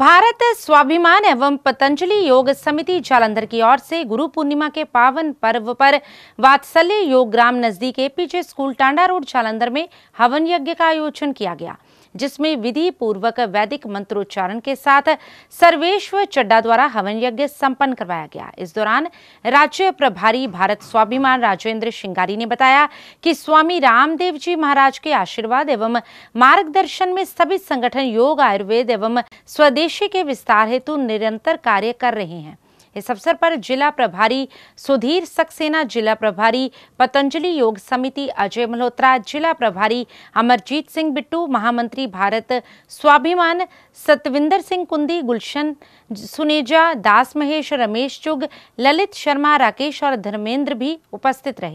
भारत स्वाभिमान एवं पतंजलि योग समिति जालंधर की ओर से गुरु पूर्णिमा के पावन पर्व पर वात्सल्य योग ग्राम नजदीक APJ school Tanda road Jalandhar में हवन यज्ञ का आयोजन किया गया जिसमें विधि पूर्वक वैदिक मंत्रोच्चारण के साथ सर्वेश्वर चड्डा द्वारा हवन यज्ञ संपन्न करवाया गया इस दौरान राज्य प्रभारी भारत स्वाभिमान राजेंद्र शिंगारी ने बताया कि स्वामी रामदेव जी महाराज के आशीर्वाद एवं मार्गदर्शन में सभी संगठन योग आयुर्वेद एवं स्वदेशी के विस्तार हेतु निरंतर कार्य कर रहे हैं इस अवसर पर जिला प्रभारी सुधीर सक्सेना जिला प्रभारी पतंजलि योग समिति अजय मल्होत्रा जिला प्रभारी अमरजीत सिंह बिट्टू महामंत्री भारत स्वाभिमान सतविंदर सिंह कुंदी गुलशन सुनेजा दास महेश रमेश चुग ललित शर्मा राकेश और धर्मेंद्र भी उपस्थित रहे